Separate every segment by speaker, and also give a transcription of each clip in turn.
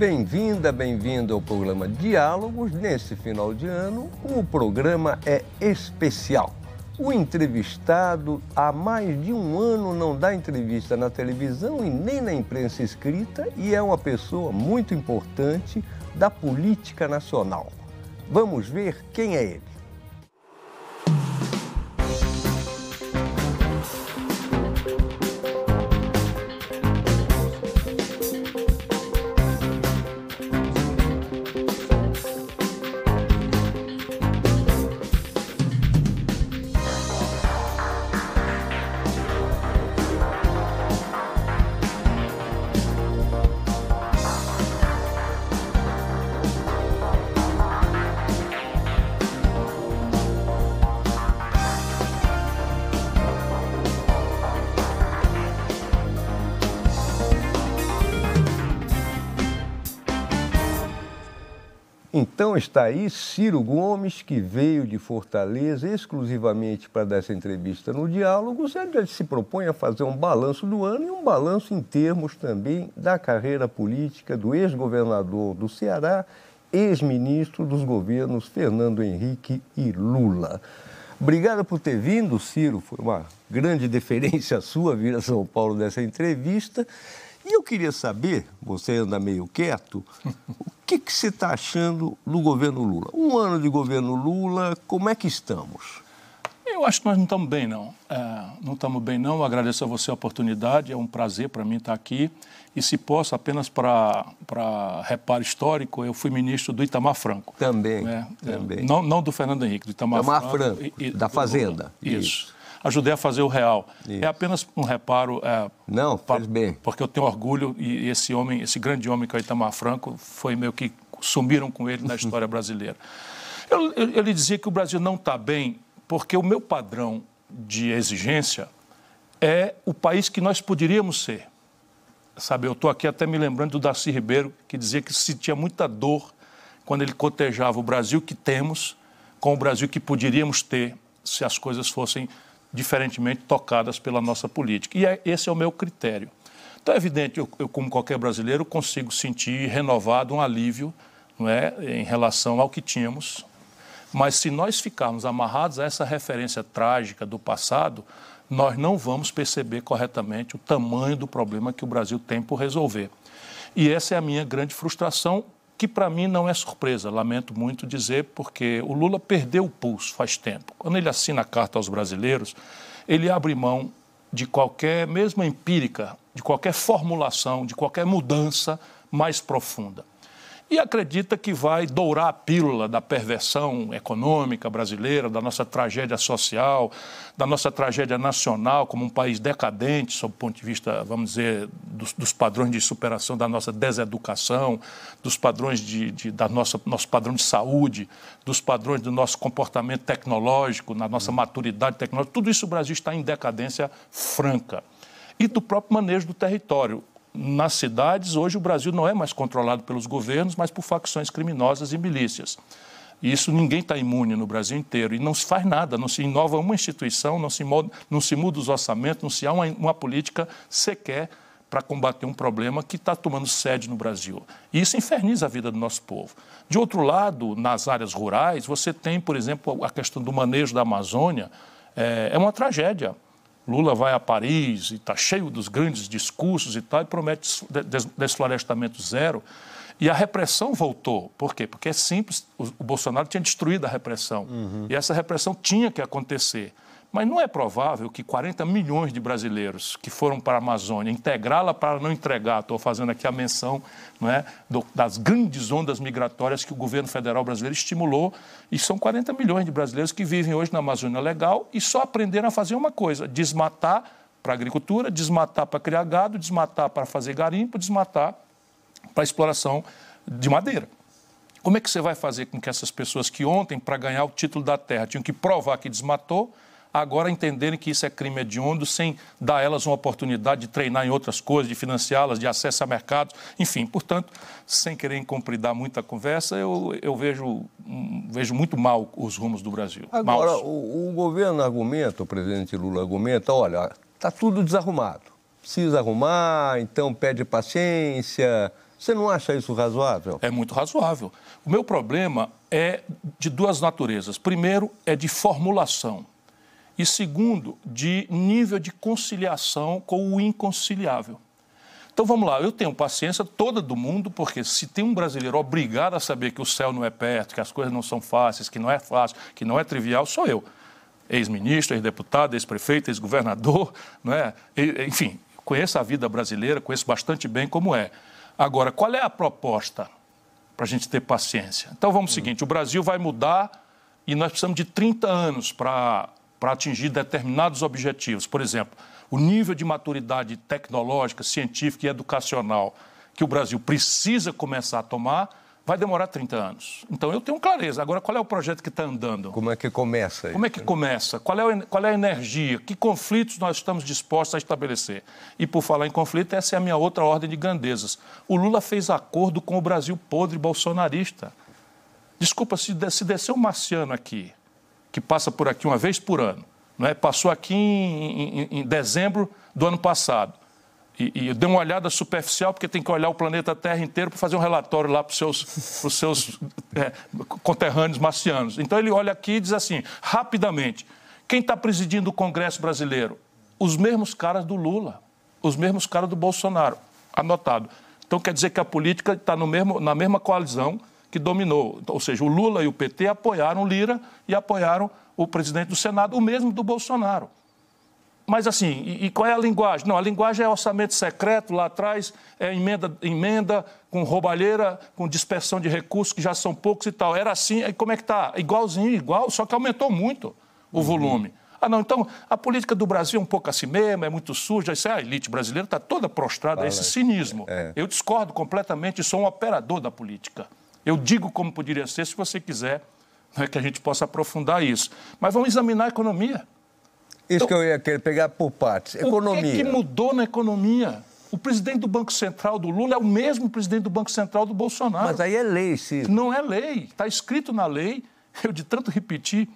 Speaker 1: Bem-vinda, bem-vindo ao programa Diálogos. Nesse final de ano, o programa é especial. O entrevistado há mais de um ano não dá entrevista na televisão e nem na imprensa escrita e é uma pessoa muito importante da política nacional. Vamos ver quem é ele. Não está aí Ciro Gomes, que veio de Fortaleza exclusivamente para dar essa entrevista no diálogo. Ele se propõe a fazer um balanço do ano e um balanço em termos também da carreira política do ex-governador do Ceará, ex-ministro dos governos Fernando Henrique e Lula. Obrigado por ter vindo, Ciro. Foi uma grande deferência sua vir a São Paulo dessa entrevista queria saber, você anda meio quieto, o que, que você está achando do governo Lula? Um ano de governo Lula, como é que estamos?
Speaker 2: Eu acho que nós não estamos bem, não. É, não estamos bem, não. Eu agradeço a você a oportunidade, é um prazer para mim estar aqui. E se posso, apenas para reparo histórico, eu fui ministro do Itamar Franco. Também, né? É, também. Não, não do Fernando Henrique, do Itamar, Itamar Franco. Franco e, e, da Fazenda. isso. isso ajudei a fazer o real. É Isso. É apenas um reparo. É, Não, faz bem. Porque eu tenho orgulho e esse homem, esse grande homem que é o Itamar Franco, foi meio que sumiram com ele na história brasileira. Eu, eu, eu lhe dizia que o Brasil não está bem porque o meu padrão de exigência é o país que nós poderíamos ser. Sabe, eu estou aqui até me lembrando do Darcy Ribeiro, que dizia que sentia muita dor quando ele cotejava o Brasil que temos com o Brasil que poderíamos ter se as coisas fossem diferentemente tocadas pela nossa política. E é, esse é o meu critério. Então, é evidente, eu, eu, como qualquer brasileiro, consigo sentir renovado um alívio não é, em relação ao que tínhamos. Mas se nós ficarmos amarrados a essa referência trágica do passado, nós não vamos perceber corretamente o tamanho do problema que o Brasil tem por resolver. E essa é a minha grande frustração que para mim não é surpresa, lamento muito dizer, porque o Lula perdeu o pulso faz tempo. Quando ele assina a carta aos brasileiros, ele abre mão de qualquer, mesmo empírica, de qualquer formulação, de qualquer mudança mais profunda e acredita que vai dourar a pílula da perversão econômica brasileira, da nossa tragédia social, da nossa tragédia nacional como um país decadente, sob o ponto de vista, vamos dizer, dos, dos padrões de superação da nossa deseducação, dos padrões de, de, da nossa nosso padrão de saúde, dos padrões do nosso comportamento tecnológico, na nossa maturidade tecnológica. Tudo isso o Brasil está em decadência franca. E do próprio manejo do território nas cidades, hoje o Brasil não é mais controlado pelos governos, mas por facções criminosas e milícias. E isso ninguém está imune no Brasil inteiro. E não se faz nada, não se inova uma instituição, não se, muda, não se muda os orçamentos, não se há uma, uma política sequer para combater um problema que está tomando sede no Brasil. E isso inferniza a vida do nosso povo. De outro lado, nas áreas rurais, você tem, por exemplo, a questão do manejo da Amazônia, é, é uma tragédia. Lula vai a Paris e está cheio dos grandes discursos e tal, e promete desflorestamento zero. E a repressão voltou. Por quê? Porque é simples, o Bolsonaro tinha destruído a repressão. Uhum. E essa repressão tinha que acontecer. Mas não é provável que 40 milhões de brasileiros que foram para a Amazônia integrá-la para não entregar, estou fazendo aqui a menção não é, do, das grandes ondas migratórias que o governo federal brasileiro estimulou, e são 40 milhões de brasileiros que vivem hoje na Amazônia legal e só aprenderam a fazer uma coisa: desmatar para a agricultura, desmatar para criar gado, desmatar para fazer garimpo, desmatar para exploração de madeira. Como é que você vai fazer com que essas pessoas que ontem, para ganhar o título da terra, tinham que provar que desmatou, agora entenderem que isso é crime hediondo, sem dar elas uma oportunidade de treinar em outras coisas, de financiá-las, de acesso a mercados, enfim. Portanto, sem querer incompridar muita conversa, eu, eu vejo, hum, vejo muito mal os rumos do Brasil. Agora,
Speaker 1: o, o, governo argumenta, o presidente Lula argumenta, olha, está tudo desarrumado. Precisa arrumar, então pede paciência. Você não acha isso razoável? É muito razoável. O meu problema é de duas naturezas. Primeiro, é de
Speaker 2: formulação e, segundo, de nível de conciliação com o inconciliável. Então vamos lá, eu tenho paciência toda do mundo, porque se tem um brasileiro obrigado a saber que o céu não é perto, que as coisas não são fáceis, que não é fácil, que não é trivial, sou eu. Ex-ministro, ex-deputado, ex-prefeito, ex-governador, né? enfim, conheço a vida brasileira, conheço bastante bem como é. Agora, qual é a proposta para a gente ter paciência? Então vamos ao seguinte: o Brasil vai mudar e nós precisamos de 30 anos para para atingir determinados objetivos. Por exemplo, o nível de maturidade tecnológica, científica e educacional que o Brasil precisa começar a tomar vai demorar 30 anos. Então eu tenho clareza. Agora, qual é o projeto que está andando? Como é que começa? Isso? Como é que começa? Qual é, qual é a energia? Que conflitos nós estamos dispostos a estabelecer? E por falar em conflito, essa é a minha outra ordem de grandezas. O Lula fez acordo com o Brasil podre bolsonarista. Desculpa, se, se descer um marciano aqui que passa por aqui uma vez por ano. Né? Passou aqui em, em, em dezembro do ano passado. E, e deu uma olhada superficial, porque tem que olhar o planeta Terra inteiro para fazer um relatório lá para os seus, pros seus é, conterrâneos marcianos. Então ele olha aqui e diz assim, rapidamente, quem está presidindo o Congresso brasileiro? Os mesmos caras do Lula, os mesmos caras do Bolsonaro. Anotado. Então quer dizer que a política está mesmo, na mesma coalizão que dominou. Então, ou seja, o Lula e o PT apoiaram Lira e apoiaram o presidente do Senado, o mesmo do Bolsonaro. Mas assim, e, e qual é a linguagem? Não, a linguagem é orçamento secreto lá atrás, é emenda, emenda com roubalheira, com dispersão de recursos que já são poucos e tal. Era assim, aí como é que está? Igualzinho, igual, só que aumentou muito o uhum. volume. Ah, não, então a política do Brasil é um pouco assim mesmo, é muito suja, isso é a elite brasileira está toda prostrada a esse cinismo. É. Eu discordo completamente, sou um operador da política. Eu digo como poderia ser, se você quiser, né, que a gente possa aprofundar isso. Mas vamos examinar a economia. Isso então, que
Speaker 1: eu ia querer pegar por partes. Economia. O que, é que
Speaker 2: mudou na economia? O presidente do Banco Central do Lula é o mesmo presidente do Banco Central do Bolsonaro. Mas aí é lei, sim. Não é lei. Está escrito na lei. Eu, de tanto repetir,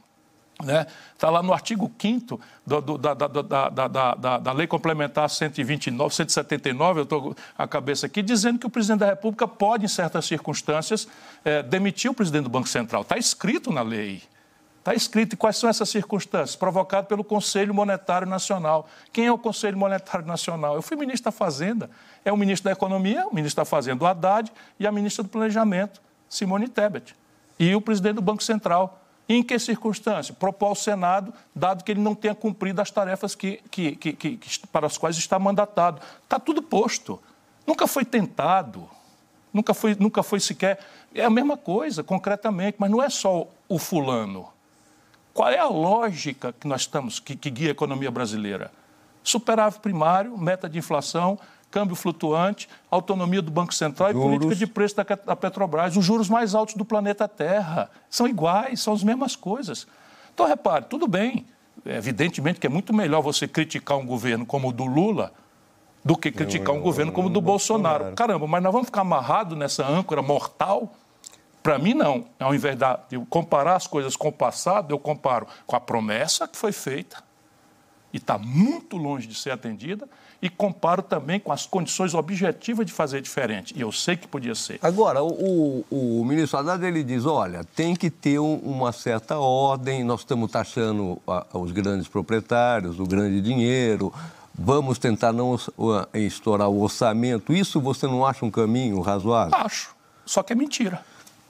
Speaker 2: Está né? Tá lá no artigo 5 da, da, da, da, Lei Complementar 129, 179, eu estou a cabeça aqui, dizendo que o presidente da República pode, em certas circunstâncias, é, demitir o presidente do Banco Central. Está escrito na lei. Está escrito. E quais são essas circunstâncias? Provocado pelo Conselho Monetário Nacional. Quem é o Conselho Monetário Nacional? Eu fui ministro da Fazenda. É o ministro da Economia, o ministro da Fazenda, o Haddad, e a ministra do Planejamento, Simone Tebet. E o presidente do Banco Central, em que circunstância? Propor ao Senado, dado que ele não tenha cumprido as tarefas que, que, que, que para as quais está mandatado. Está tudo posto. Nunca foi tentado. Nunca foi, nunca foi sequer. É a mesma coisa, concretamente, mas não é só o fulano. Qual é a lógica que nós estamos, que, que guia a economia brasileira? Superávit primário, meta de inflação, câmbio flutuante, autonomia do Banco Central juros. e política de preço da, Petrobras. Os juros mais altos do planeta Terra. São iguais, são as mesmas coisas. Então, repare, tudo bem. É evidentemente que é muito melhor você criticar um governo como o do Lula do que criticar eu, eu, um governo como o do Bolsonaro. Bolsonaro. Caramba, mas nós vamos ficar amarrados nessa âncora mortal? Para mim, não. Ao invés de comparar as coisas com o passado, eu comparo com a promessa que foi feita e está muito longe de ser atendida e comparo também com as condições objetivas de fazer diferente. E eu sei que podia ser.
Speaker 1: Agora, o, o, o ministro Haddad ele diz: olha, tem que ter uma certa ordem, nós estamos taxando a, os grandes proprietários, o grande dinheiro. Vamos tentar não estourar o orçamento. Isso você não acha um caminho razoável? Acho. Só que é mentira.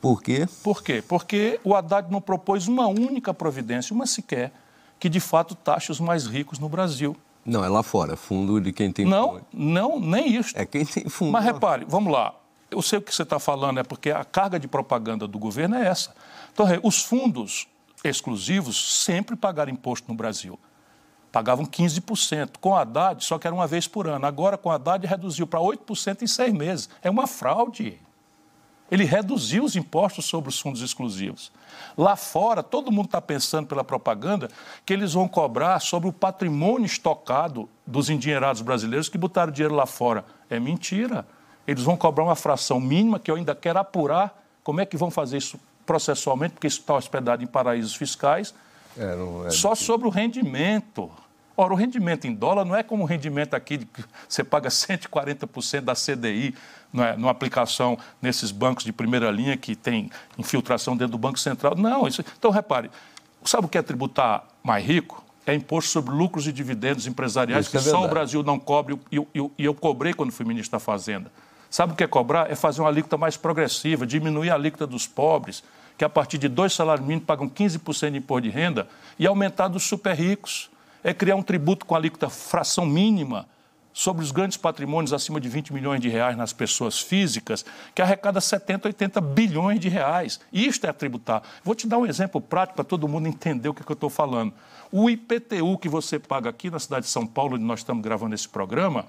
Speaker 1: Por quê? Por quê? Porque o Haddad não propôs uma única providência, uma sequer,
Speaker 2: que de fato taxe os mais ricos no Brasil. Não, é lá fora, é fundo de quem tem Não, fundo. não, nem isso. É quem tem fundo. Mas repare, vamos lá. Eu sei o que você está falando, é porque a carga de propaganda do governo é essa. Então, os fundos exclusivos sempre pagaram imposto no Brasil. Pagavam 15%. Com a Haddad, só que era uma vez por ano. Agora, com a Haddad, reduziu para 8% em seis meses. É uma fraude. Ele reduziu os impostos sobre os fundos exclusivos. Lá fora, todo mundo está pensando pela propaganda que eles vão cobrar sobre o patrimônio estocado dos endinheirados brasileiros que botaram dinheiro lá fora. É mentira. Eles vão cobrar uma fração mínima que eu ainda quero apurar como é que vão fazer isso processualmente, porque isso está hospedado em paraísos fiscais. É, é Só sobre o rendimento. Ora, o rendimento em dólar não é como o rendimento aqui de que você paga 140% da CDI não é, numa aplicação nesses bancos de primeira linha que tem infiltração dentro do Banco Central. Não, isso... então repare, sabe o que é tributar mais rico? É imposto sobre lucros e dividendos empresariais isso que é só o Brasil não cobre e eu, eu, eu cobrei quando fui ministro da Fazenda. Sabe o que é cobrar? É fazer uma alíquota mais progressiva, diminuir a alíquota dos pobres, que a partir de dois salários mínimos pagam 15% de imposto de renda, e aumentar dos super ricos é criar um tributo com alíquota fração mínima sobre os grandes patrimônios acima de 20 milhões de reais nas pessoas físicas, que arrecada 70, 80 bilhões de reais. Isto é tributar. Vou te dar um exemplo prático para todo mundo entender o que, que eu estou falando. O IPTU que você paga aqui na cidade de São Paulo, onde nós estamos gravando esse programa,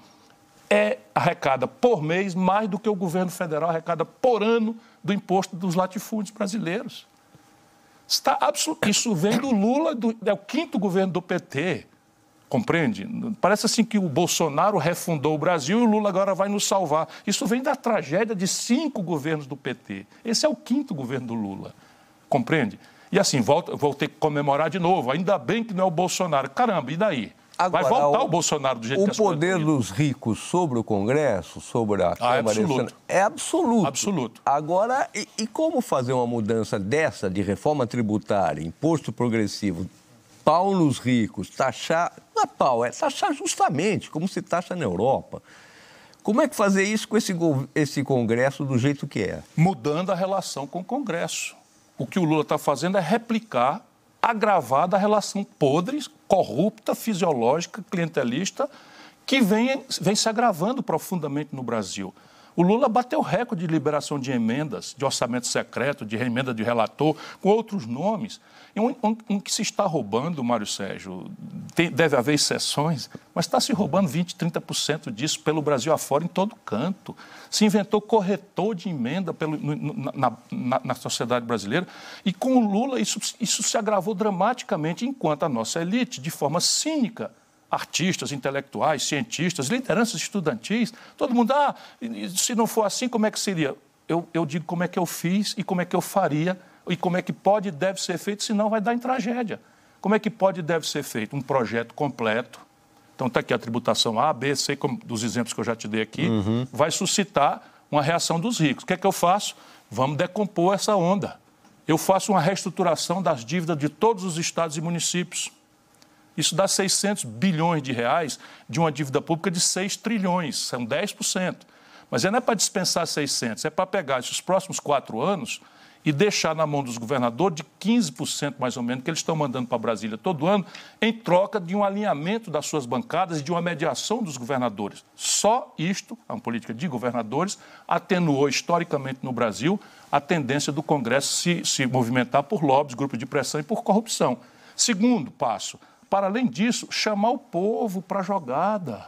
Speaker 2: é arrecada por mês mais do que o governo federal arrecada por ano do imposto dos latifúndios brasileiros. Está Isso vem do Lula, do, é o quinto governo do PT. Compreende? Parece assim que o Bolsonaro refundou o Brasil e o Lula agora vai nos salvar. Isso vem da tragédia de cinco governos do PT. Esse é o quinto governo do Lula. Compreende? E assim, volta, vou ter que comemorar de novo. Ainda bem que não é o Bolsonaro. Caramba, e daí? Agora, vai voltar o, o, Bolsonaro do jeito o que O poder
Speaker 1: dos ricos sobre o Congresso, sobre a ah, é Câmara... É absoluto. É absoluto. absoluto. Agora, e, e como fazer uma mudança dessa de reforma tributária, imposto progressivo, pau nos ricos, taxar... Não é pau, é taxar justamente, como se taxa na Europa. Como é que fazer isso com esse, esse Congresso do jeito que é? Mudando a relação com o Congresso. O que o Lula está fazendo é replicar agravada a relação
Speaker 2: podre, corrupta, fisiológica, clientelista, que vem, vem se agravando profundamente no Brasil. O Lula bateu recorde de liberação de emendas, de orçamento secreto, de emenda de relator, com outros nomes. Um, um, um que se está roubando, Mário Sérgio, tem, deve haver exceções, mas está se roubando 20%, 30% disso pelo Brasil afora, em todo canto. Se inventou corretor de emenda pelo, no, na, na, na, sociedade brasileira. E com o Lula, isso, isso se agravou dramaticamente, enquanto a nossa elite, de forma cínica, artistas, intelectuais, cientistas, lideranças estudantis, todo mundo, ah, se não for assim, como é que seria? Eu, eu digo como é que eu fiz e como é que eu faria e como é que pode e deve ser feito, senão vai dar em tragédia. Como é que pode e deve ser feito? Um projeto completo. Então, está aqui a tributação A, B, C, como, dos exemplos que eu já te dei aqui, uhum. vai suscitar uma reação dos ricos. O que é que eu faço? Vamos decompor essa onda. Eu faço uma reestruturação das dívidas de todos os estados e municípios isso dá 600 bilhões de reais de uma dívida pública de 6 trilhões, são 10%. Mas não é para dispensar 600, é para pegar esses próximos quatro anos e deixar na mão dos governadores de 15% mais ou menos que eles estão mandando para Brasília todo ano, em troca de um alinhamento das suas bancadas e de uma mediação dos governadores. Só isto, é a política de governadores, atenuou historicamente no Brasil a tendência do Congresso se, se movimentar por lobbies, grupos de pressão e por corrupção. Segundo passo, para além disso, chamar o povo para a jogada.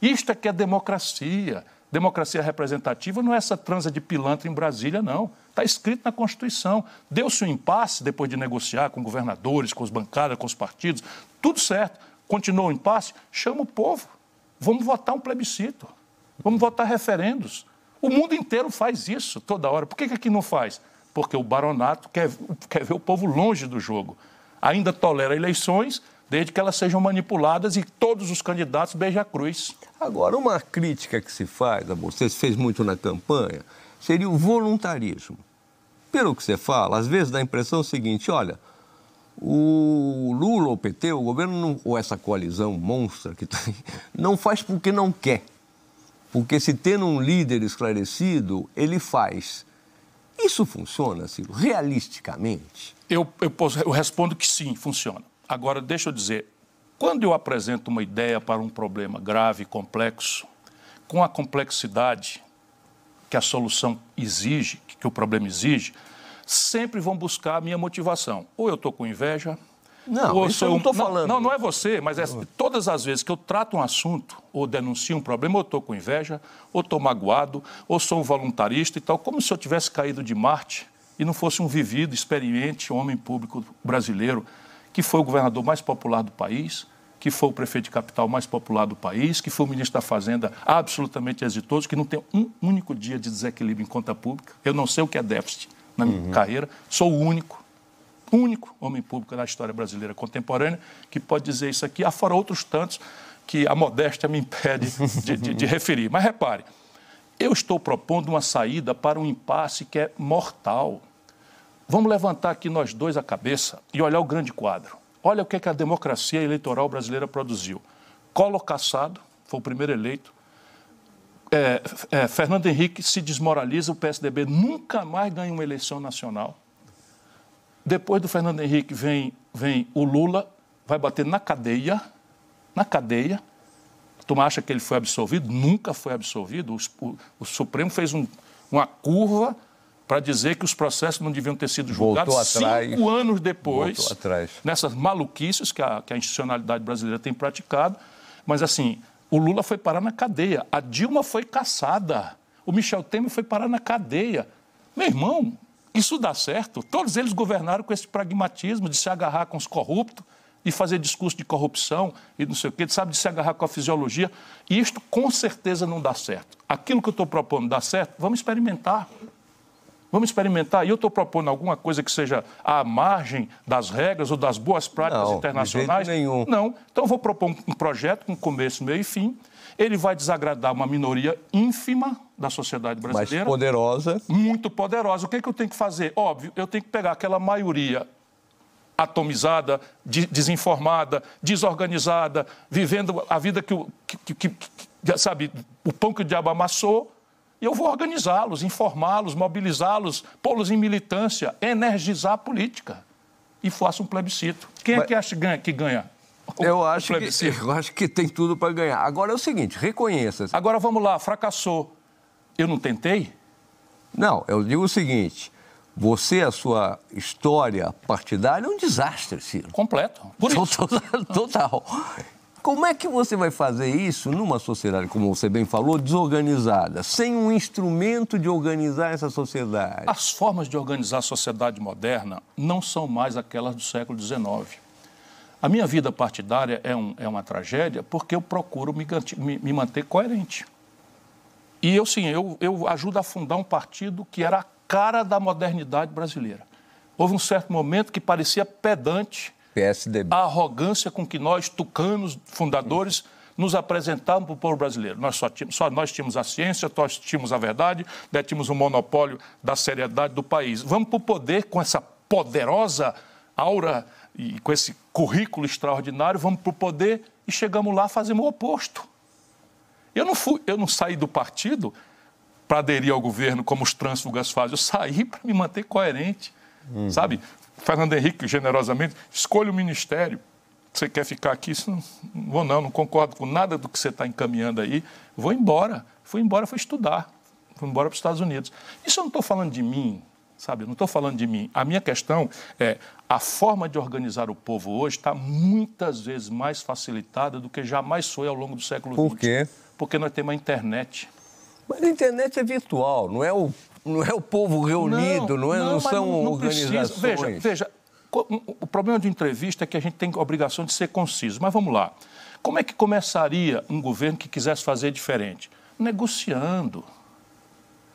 Speaker 2: Isto é que é democracia. Democracia representativa não é essa transa de pilantra em Brasília, não. Está escrito na Constituição. Deu-se um impasse depois de negociar com governadores, com as bancadas, com os partidos. Tudo certo. Continuou o impasse? Chama o povo. Vamos votar um plebiscito. Vamos votar referendos. O mundo inteiro faz isso toda hora. Por que, que aqui não faz? Porque o baronato quer, quer ver o povo longe do jogo. Ainda tolera
Speaker 1: eleições desde que elas sejam manipuladas e todos os candidatos beija cruz. Agora, uma crítica que se faz, a você fez muito na campanha, seria o voluntarismo. Pelo que você fala, às vezes dá a impressão seguinte, olha, o Lula, o PT, o governo, não, ou essa coalizão monstra que tem, tá não faz porque não quer. Porque se tendo um líder esclarecido, ele faz. Isso funciona, Ciro, realisticamente? Eu, eu, posso, eu respondo que sim, funciona.
Speaker 2: Agora, deixa eu dizer, quando eu apresento uma ideia para um problema grave, complexo, com a complexidade que a solução exige, que o problema exige, sempre vão buscar a minha motivação. Ou eu estou com inveja. Não, ou sou eu não estou um... falando. Não, não é você, mas é... todas as vezes que eu trato um assunto ou denuncio um problema, ou estou com inveja, ou estou magoado, ou sou um voluntarista e tal, como se eu tivesse caído de Marte e não fosse um vivido, experiente homem público brasileiro que foi o governador mais popular do país, que foi o prefeito de capital mais popular do país, que foi o ministro da Fazenda absolutamente exitoso, que não tem um único dia de desequilíbrio em conta pública. Eu não sei o que é déficit na minha uhum. carreira, sou o único único homem público na história brasileira contemporânea que pode dizer isso aqui, afora outros tantos que a modéstia me impede de, de, de, referir. Mas repare, eu estou propondo uma saída para um impasse que é mortal. Vamos levantar aqui nós dois a cabeça e olhar o grande quadro. Olha o que, é que a democracia eleitoral brasileira produziu. Colo Cassado foi o primeiro eleito. É, é, Fernando Henrique se desmoraliza, o PSDB nunca mais ganha uma eleição nacional. Depois do Fernando Henrique vem, vem o Lula, vai bater na cadeia, na cadeia. Tu acha que ele foi absolvido? Nunca foi absolvido. O, o, o Supremo fez um, uma curva para dizer que os processos não deviam ter sido julgados cinco anos depois, nessas maluquices que a, que a institucionalidade brasileira tem praticado. Mas, assim, o Lula foi parar na cadeia, a Dilma foi caçada, o Michel Temer foi parar na cadeia. Meu irmão, isso dá certo. Todos eles governaram com esse pragmatismo de se agarrar com os corruptos, de fazer discurso de corrupção e não sei o quê, sabe, de se agarrar com a fisiologia. E isto com certeza não dá certo. Aquilo que eu estou propondo dá certo, vamos experimentar. Vamos experimentar. E eu estou propondo alguma coisa que seja à margem das regras ou das boas práticas não, internacionais? Não jeito nenhum. Não. Então, eu vou propor um projeto com começo, meio e fim. Ele vai desagradar uma minoria ínfima da sociedade brasileira. Mas poderosa. Muito poderosa. O que, é que eu tenho que fazer? Óbvio, eu tenho que pegar aquela maioria atomizada, de, desinformada, desorganizada, vivendo a vida que, que, que, que, sabe, o pão que o diabo amassou e eu vou organizá-los, informá-los, mobilizá-los, pô-los em militância, energizar a política. E faço um plebiscito. Quem é Mas... é que acha que
Speaker 1: ganha? Que ganha? O, eu, acho que, eu acho que tem tudo para ganhar. Agora é o seguinte, reconheça. -se. Agora vamos lá, fracassou. Eu não tentei? Não, eu digo o seguinte: você, a sua história partidária é um desastre, Ciro. Completo. Por isso. Total. total. Como é que você vai fazer isso numa sociedade, como você bem falou, desorganizada, sem um instrumento de organizar essa sociedade? As
Speaker 2: formas de organizar a sociedade moderna não são mais aquelas do século XIX. A minha vida partidária é, um, é uma tragédia porque eu procuro me, me, me manter coerente. E eu, sim, eu, eu ajudo a fundar um partido que era a cara da modernidade brasileira. Houve um certo momento que parecia pedante PSDB. A arrogância com que nós, tucanos, fundadores, nos apresentamos para o povo brasileiro. Nós só, tínhamos, só nós tínhamos a ciência, nós tínhamos a verdade, né, tínhamos o monopólio da seriedade do país. Vamos para o poder com essa poderosa aura e com esse currículo extraordinário, vamos para o poder e chegamos lá, fazemos o oposto. Eu não, fui, eu não saí do partido para aderir ao governo como os trânsfugas fazem, eu saí para me manter coerente. Uhum. Sabe? Fernando Henrique, generosamente, escolha o ministério. Você quer ficar aqui? não, vou não, não concordo com nada do que você está encaminhando aí. Vou embora. Fui embora, fui estudar. Fui embora para os Estados Unidos. Isso eu não estou falando de mim, sabe? Eu não estou falando de mim. A minha questão é a forma de organizar o povo hoje está muitas vezes mais facilitada do que jamais foi ao longo do século XX. Por quê? Porque nós temos a internet.
Speaker 1: Mas a internet é virtual, não é o não é o povo reunido, não, não é, não, não são não, não organizações. Precisa. Veja, veja, o problema de entrevista é que a gente tem
Speaker 2: a obrigação de ser conciso. Mas vamos lá. Como é que começaria um governo que quisesse fazer diferente? Negociando.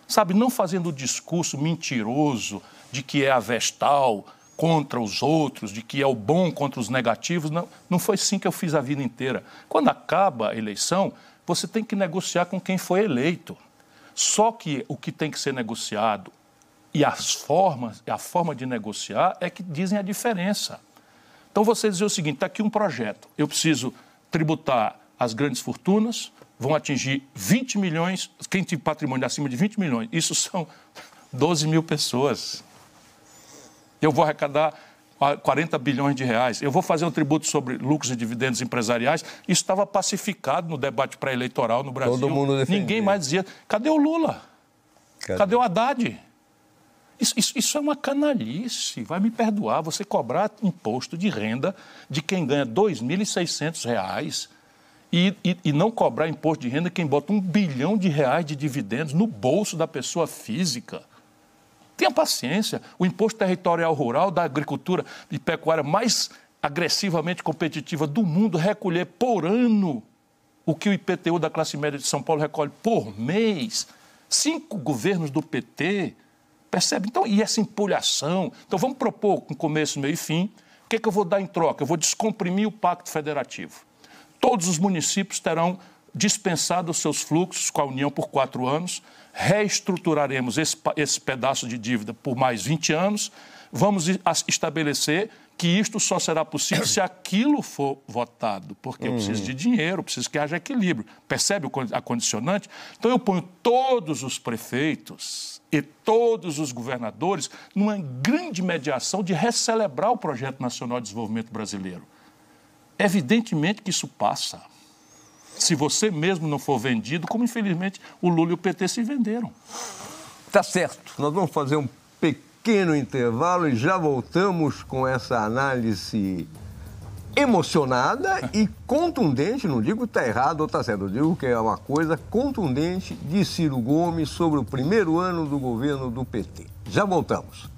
Speaker 2: Sabe, não fazendo o discurso mentiroso de que é a vestal contra os outros, de que é o bom contra os negativos. Não, não foi assim que eu fiz a vida inteira. Quando acaba a eleição, você tem que negociar com quem foi eleito. Só que o que tem que ser negociado e as formas, a forma de negociar é que dizem a diferença. Então você dizer o seguinte: está aqui um projeto, eu preciso tributar as grandes fortunas, vão atingir 20 milhões, quem tem patrimônio acima de 20 milhões, isso são 12 mil pessoas. Eu vou arrecadar 40 bilhões de reais. Eu vou fazer um tributo sobre lucros e dividendos empresariais. Isso estava pacificado no debate pré-eleitoral no Brasil. Todo mundo defendia. Ninguém mais dizia. Cadê o Lula? Cadê, Cadê o Haddad? Isso, isso, isso, é uma canalice. Vai me perdoar você cobrar imposto de renda de quem ganha R$ 2.600 e, e, e não cobrar imposto de renda quem bota um bilhão de reais de dividendos no bolso da pessoa física. Tenha paciência. O imposto territorial rural da agricultura e pecuária mais agressivamente competitiva do mundo recolher por ano o que o IPTU da classe média de São Paulo recolhe por mês. Cinco governos do PT. Percebe? Então, e essa empolhação? Então, vamos propor com começo, meio e fim. O que, é que eu vou dar em troca? Eu vou descomprimir o Pacto Federativo. Todos os municípios terão dispensado os seus fluxos com a União por quatro anos reestruturaremos esse, esse pedaço de dívida por mais 20 anos, vamos estabelecer que isto só será possível se aquilo for votado, porque eu preciso de dinheiro, preciso que haja equilíbrio. Percebe a condicionante? Então eu ponho todos os prefeitos e todos os governadores numa grande mediação de recelebrar o Projeto Nacional de Desenvolvimento Brasileiro. Evidentemente que isso passa se você mesmo não for vendido, como infelizmente o Lula e o PT se venderam.
Speaker 1: Tá certo. Nós vamos fazer um pequeno intervalo e já voltamos com essa análise emocionada e contundente, não digo que está errado ou está certo, eu digo que é uma coisa contundente de Ciro Gomes sobre o primeiro ano do governo do PT. Já voltamos.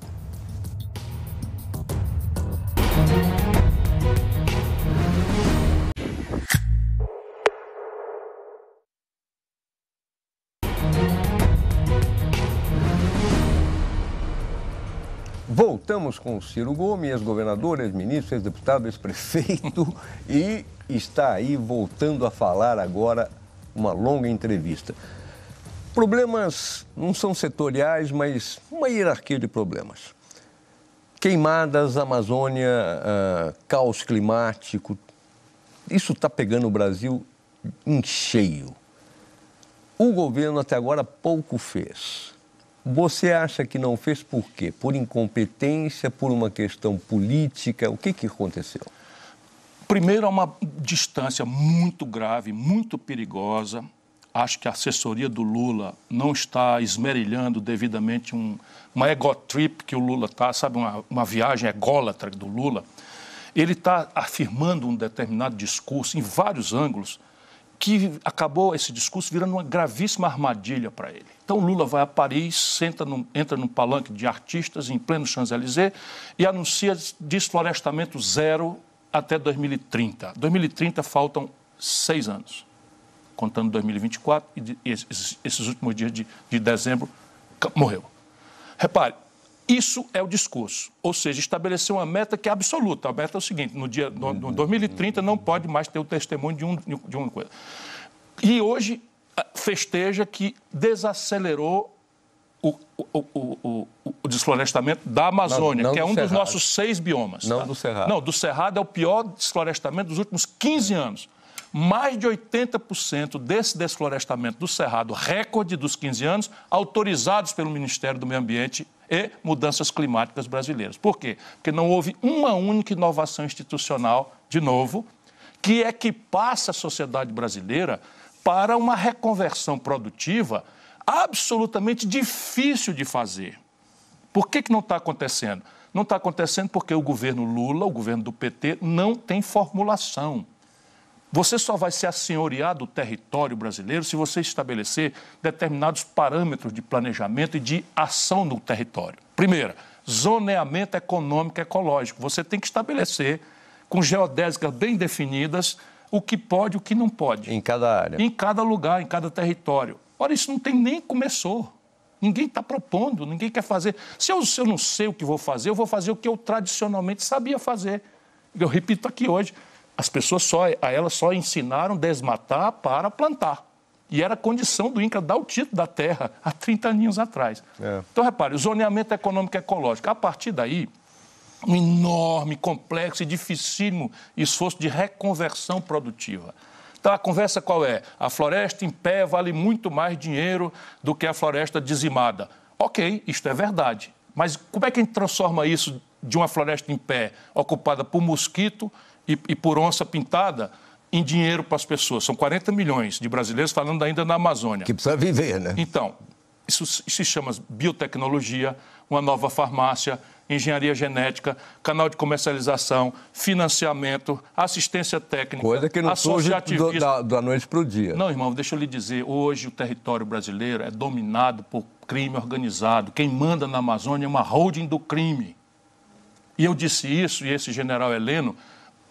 Speaker 1: estamos com o Ciro Gomes, ex-governador, ex-ministro, ex-deputado, ex-prefeito, e está aí voltando a falar agora uma longa entrevista. Problemas não são setoriais, mas uma hierarquia de problemas. Queimadas, Amazônia, uh, caos climático, isso está pegando o Brasil em cheio. O governo até agora pouco fez. Você acha que não fez por quê? Por incompetência, por uma questão política? O que, que aconteceu?
Speaker 2: Primeiro, há uma distância muito grave, muito perigosa. Acho que a assessoria do Lula não está esmerilhando devidamente um, uma trip que o Lula está, sabe, uma, uma viagem ególatra do Lula. Ele está afirmando um determinado discurso em vários ângulos que acabou esse discurso virando uma gravíssima armadilha para ele. Então Lula vai a Paris, senta num, entra num palanque de artistas em pleno Champs-Élysées e anuncia desflorestamento zero até 2030. 2030 faltam seis anos, contando 2024 e esses, esses últimos dias de, de dezembro morreu. Repare, isso é o discurso, ou seja, estabelecer uma meta que é absoluta. A meta é o seguinte: no dia no, no 2030 não pode mais ter o testemunho de, um, de uma coisa. E hoje ah, festeja que desacelerou o, o, o, o, desflorestamento da Amazônia, não, não que é um do dos nossos seis biomas. Não tá? do Cerrado. Não, do Cerrado é o pior desflorestamento dos últimos 15 anos mais de 80% desse desflorestamento do Cerrado, recorde dos 15 anos, autorizados pelo Ministério do Meio Ambiente e Mudanças Climáticas brasileiras. Por quê? Porque não houve uma única inovação institucional, de novo, que é que passa a sociedade brasileira para uma reconversão produtiva absolutamente difícil de fazer. Por que, que não está acontecendo? Não está acontecendo porque o governo Lula, o governo do PT, não tem formulação. Você só vai ser assenhoreado do território brasileiro se você estabelecer determinados parâmetros de planejamento e de ação no território. Primeira, zoneamento econômico e ecológico. Você tem que estabelecer, com geodésicas bem definidas, o que pode e o que não pode. Em cada área. Em cada lugar, em cada território. Ora, isso não tem nem começou. Ninguém está propondo, ninguém quer fazer. Se eu, se eu não sei o que vou fazer, eu vou fazer o que eu tradicionalmente sabia fazer. Eu repito aqui hoje, as pessoas só, a elas só ensinaram desmatar para plantar. E era condição do INCA dar o título da terra há 30 aninhos atrás. É. Então, repare, o zoneamento econômico e ecológico. A partir daí, um enorme, complexo e dificílimo esforço de reconversão produtiva. Então, a conversa qual é? A floresta em pé vale muito mais dinheiro do que a floresta dizimada. Ok, isto é verdade. Mas como é que a gente transforma isso de uma floresta em pé ocupada por mosquito e, e por onça pintada em dinheiro para as pessoas. São 40 milhões de brasileiros falando ainda na Amazônia. Que precisa viver, né? Então, isso se chama biotecnologia, uma nova farmácia, engenharia genética, canal de comercialização, financiamento, assistência técnica, Coisa que não surge do, da,
Speaker 1: da noite para o dia.
Speaker 2: Não, irmão, deixa eu lhe dizer, hoje o território brasileiro é dominado por crime organizado. Quem manda na Amazônia é uma holding do crime. E eu disse isso, e esse general Heleno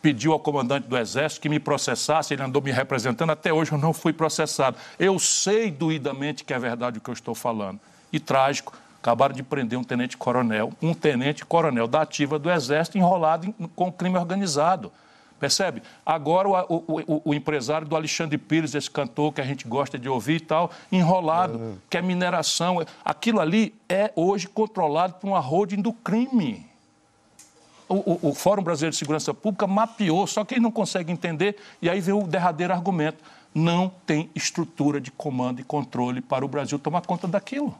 Speaker 2: pediu ao comandante do Exército que me processasse, ele andou me representando, até hoje eu não fui processado. Eu sei doidamente que é verdade o que eu estou falando. E trágico, acabaram de prender um tenente-coronel, um tenente-coronel da ativa do Exército enrolado em, com crime organizado. Percebe? Agora o, o, o, empresário do Alexandre Pires, esse cantor que a gente gosta de ouvir e tal, enrolado, é. que é mineração. Aquilo ali é hoje controlado por uma holding do crime o, o, Fórum Brasileiro de Segurança Pública mapeou, só que ele não consegue entender, e aí vem o derradeiro argumento. Não tem estrutura de comando e controle para o Brasil tomar conta daquilo.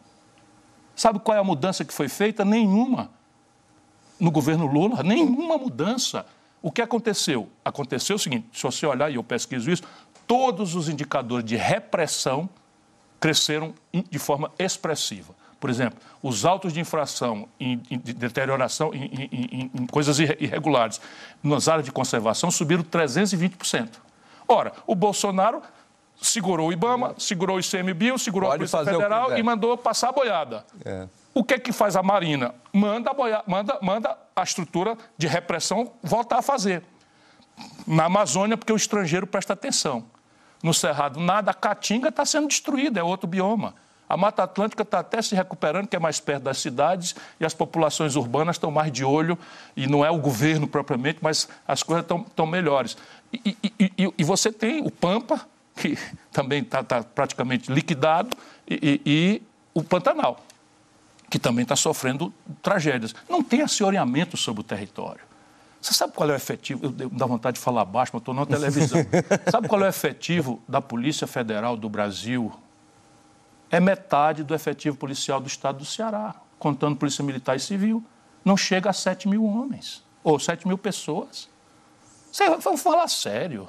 Speaker 2: Sabe qual é a mudança que foi feita? Nenhuma. No governo Lula, nenhuma mudança. O que aconteceu? Aconteceu o seguinte: se você olhar, e eu pesquiso isso, todos os indicadores de repressão cresceram de forma expressiva. Por exemplo, os autos de infração em, em deterioração, em, em, em coisas irregulares nas áreas de conservação subiram 320%. Ora, o Bolsonaro segurou o IBAMA, segurou o ICMBio, segurou Pode a Polícia Federal e mandou passar a boiada. É. O que é que faz a Marina? Manda a, boia, manda, manda a estrutura de repressão voltar a fazer. Na Amazônia, porque o estrangeiro presta atenção. No Cerrado, nada. A Caatinga está sendo destruída, é outro bioma. A Mata Atlântica está até se recuperando, que é mais perto das cidades, e as populações urbanas estão mais de olho, e não é o governo propriamente, mas as coisas estão, melhores. E, e, e, e, você tem o Pampa, que também está tá praticamente liquidado, e o Pantanal, que também está sofrendo tragédias. Não tem acionamento sobre o território. Você sabe qual é o efetivo? Eu dá vontade de falar baixo, mas estou na televisão. sabe qual é o efetivo da Polícia Federal do Brasil é metade do efetivo policial do estado do Ceará, contando polícia militar e civil. Não chega a 7 mil homens, ou 7 mil pessoas. vamos falar sério.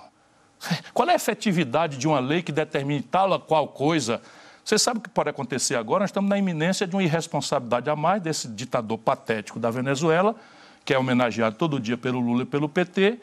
Speaker 2: Qual é a efetividade de uma lei que determine tal ou qual coisa? Você sabe o que pode acontecer agora? Nós estamos na iminência de uma irresponsabilidade a mais desse ditador patético da Venezuela, que é homenageado todo dia pelo Lula e pelo PT,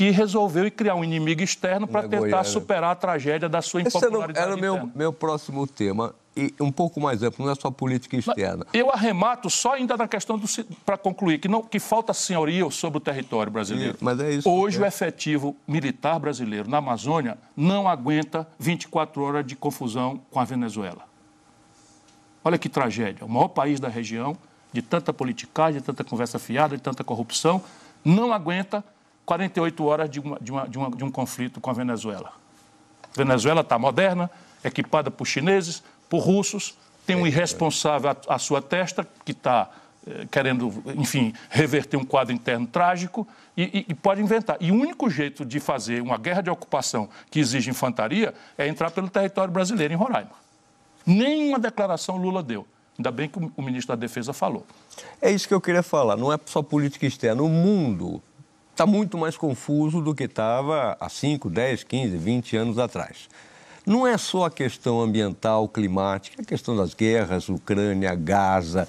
Speaker 2: que resolveu criar um inimigo externo para né, tentar Goiânia. superar a tragédia da sua é impopularidade. Esse era, o meu,
Speaker 1: meu próximo tema e um pouco mais amplo, não é só política externa. Eu arremato só ainda na questão do para concluir que não que falta senhorio sobre o território brasileiro. Sim, mas é isso. Hoje é. o
Speaker 2: efetivo militar brasileiro na Amazônia não aguenta 24 horas de confusão com a Venezuela. Olha que tragédia, o maior país da região, de tanta politicagem, de tanta conversa fiada, de tanta corrupção, não aguenta 48 horas de, uma, de, uma, de, uma, de um conflito com a Venezuela. A Venezuela está moderna, equipada por chineses, por russos, tem um irresponsável à, sua testa que está eh, querendo, enfim, reverter um quadro interno trágico e, e, e, pode inventar. E o único jeito de fazer uma guerra de ocupação que exige infantaria é entrar pelo território brasileiro em
Speaker 1: Roraima. Nenhuma declaração Lula deu. Ainda bem que o, o ministro da Defesa falou. É isso que eu queria falar. Não é só política externa. O mundo está muito mais confuso do que estava há 5, 10, 15, 20 anos atrás. Não é só a questão ambiental, climática, é a questão das guerras, Ucrânia, Gaza,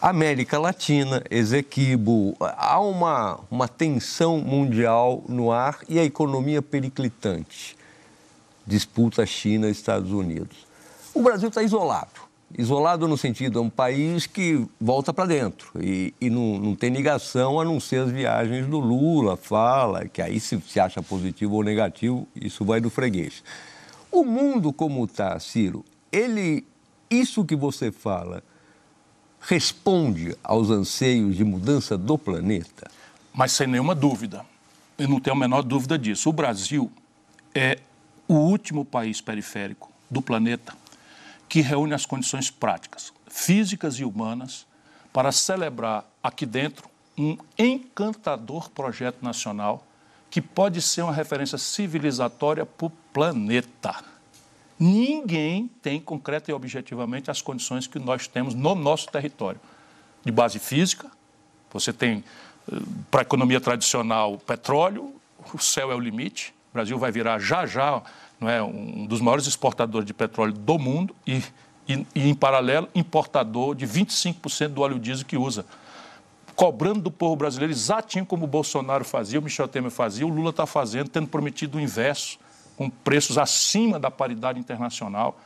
Speaker 1: América Latina, Ezequibo. Há uma, uma tensão mundial no ar e a economia periclitante. Disputa China e Estados Unidos. O Brasil está isolado. Isolado no sentido, é um país que volta para dentro e, e não, não, tem ligação a não ser as viagens do Lula, fala, que aí se, se acha positivo ou negativo, isso vai do freguês. O mundo como está, Ciro, ele, isso que você fala, responde aos anseios de mudança do planeta? Mas sem nenhuma dúvida, eu não tenho
Speaker 2: a menor dúvida disso. O Brasil é o último país periférico do planeta que reúne as condições práticas, físicas e humanas para celebrar aqui dentro um encantador projeto nacional que pode ser uma referência civilizatória para o planeta. Ninguém tem concreta e objetivamente as condições que nós temos no nosso território. De base física, você tem eh, para a economia tradicional petróleo, o céu é o limite, o Brasil vai virar já já não é, um dos maiores exportadores de petróleo do mundo e, e, e em paralelo, importador de 25% do óleo diesel que usa. Cobrando do povo brasileiro exatinho como o Bolsonaro fazia, o Michel Temer fazia, o Lula está fazendo, tendo prometido o inverso, com preços acima da paridade internacional.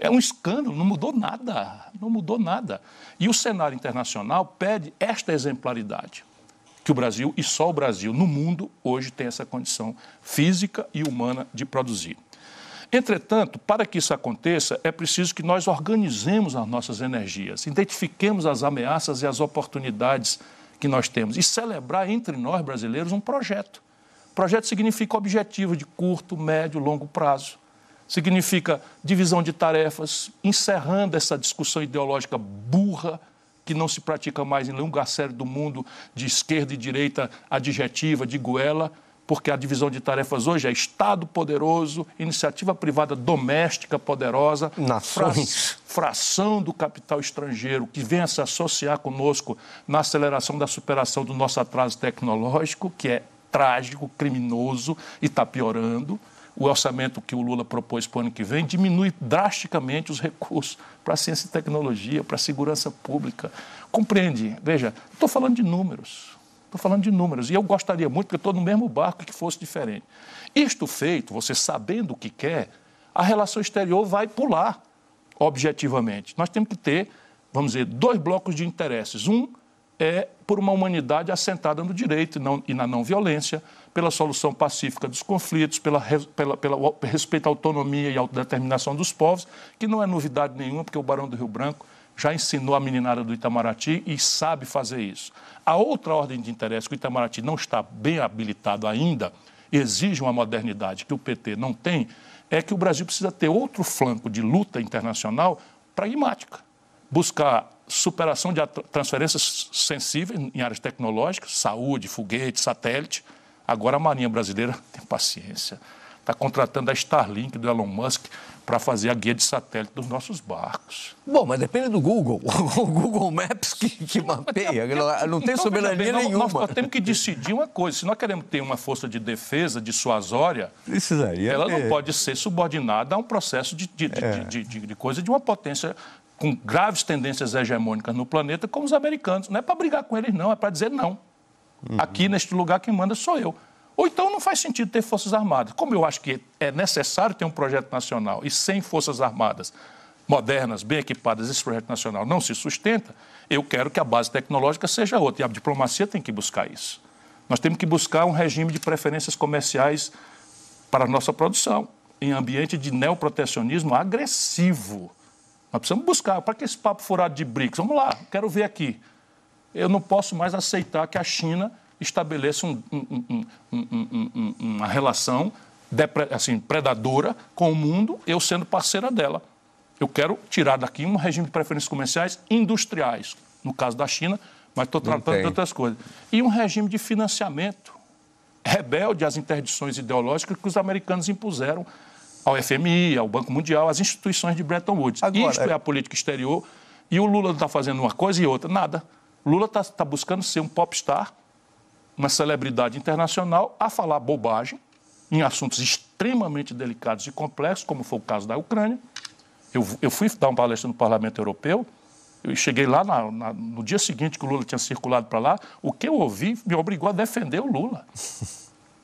Speaker 2: É um escândalo, não mudou nada, não mudou nada. E o cenário internacional pede esta exemplaridade que o Brasil, e só o Brasil no mundo, hoje tem essa condição física e humana de produzir. Entretanto, para que isso aconteça, é preciso que nós organizemos as nossas energias, identifiquemos as ameaças e as oportunidades que nós temos e celebrar entre nós brasileiros um projeto. Projeto significa objetivo de curto, médio, longo prazo. Significa divisão de tarefas, encerrando essa discussão ideológica burra que não se pratica mais em nenhum lugar sério do mundo, de esquerda e direita adjetiva, de goela, porque a divisão de tarefas hoje é Estado poderoso, iniciativa privada doméstica poderosa, Nações. fração do capital estrangeiro que a se associar conosco na aceleração da superação do nosso atraso tecnológico, que é trágico, criminoso e está piorando o orçamento que o Lula propôs para o ano que vem diminui drasticamente os recursos para ciência e tecnologia, para segurança pública. Compreende? Veja, estou falando de números. Estou falando de números. E eu gostaria muito, porque estou no mesmo barco que fosse diferente. Isto feito, você sabendo o que quer, a relação exterior vai pular, objetivamente. Nós temos que ter, vamos dizer, dois blocos de interesses. Um é por uma humanidade assentada no direito e, não, e na não violência pela solução pacífica dos conflitos, pela, pela, pela respeito à autonomia e à autodeterminação dos povos, que não é novidade nenhuma, porque o Barão do Rio Branco já ensinou a meninada do Itamaraty e sabe fazer isso. A outra ordem de interesse que o Itamaraty não está bem habilitado ainda, exige uma modernidade que o PT não tem, é que o Brasil precisa ter outro flanco de luta internacional pragmática. Buscar superação de transferências sensíveis em áreas tecnológicas, saúde, foguete, satélite, Agora a Marinha Brasileira tem paciência. Está contratando a Starlink do Elon Musk para fazer a guia de satélite dos nossos barcos.
Speaker 1: Bom, mas depende do Google. O Google Maps que, que mapeia. Não tem soberania bem, nenhuma. Nós, nós
Speaker 2: temos que decidir uma coisa. Se nós queremos ter uma força de defesa dissuasória,
Speaker 1: Precisaria ela ter. não
Speaker 2: pode ser subordinada a um processo de, de, é. de, de coisa de uma potência com graves tendências hegemônicas no planeta, como os americanos. Não é para brigar com eles, não. É para dizer não. Uhum. Aqui, neste lugar, quem manda sou eu. Ou então não faz sentido ter Forças Armadas. Como eu acho que é necessário ter um projeto nacional e sem Forças Armadas modernas, bem equipadas, esse projeto nacional não se sustenta, eu quero que a base tecnológica seja outra. E a diplomacia tem que buscar isso. Nós temos que buscar um regime de preferências comerciais para a nossa produção, em ambiente de neoprotecionismo agressivo. Nós precisamos buscar. Para que esse papo furado de BRICS? Vamos lá, quero ver aqui eu não posso mais aceitar que a China estabeleça um, um, um, uma relação assim, predadora com o mundo, eu sendo parceira dela. Eu quero tirar daqui um regime de preferências comerciais industriais, no caso da China, mas estou tratando de outras coisas. E um regime de financiamento rebelde às interdições ideológicas que os americanos impuseram ao FMI, ao Banco Mundial, às instituições de Bretton Woods. Agora, Isto é... é a política exterior. E o Lula está fazendo uma coisa e outra, nada. Lula está tá buscando ser um popstar, uma celebridade internacional, a falar bobagem em assuntos extremamente delicados e complexos, como foi o caso da Ucrânia. Eu, eu fui dar uma palestra no Parlamento Europeu, eu cheguei lá na, na, no dia seguinte que o Lula tinha circulado para lá, o que eu ouvi me obrigou a defender o Lula.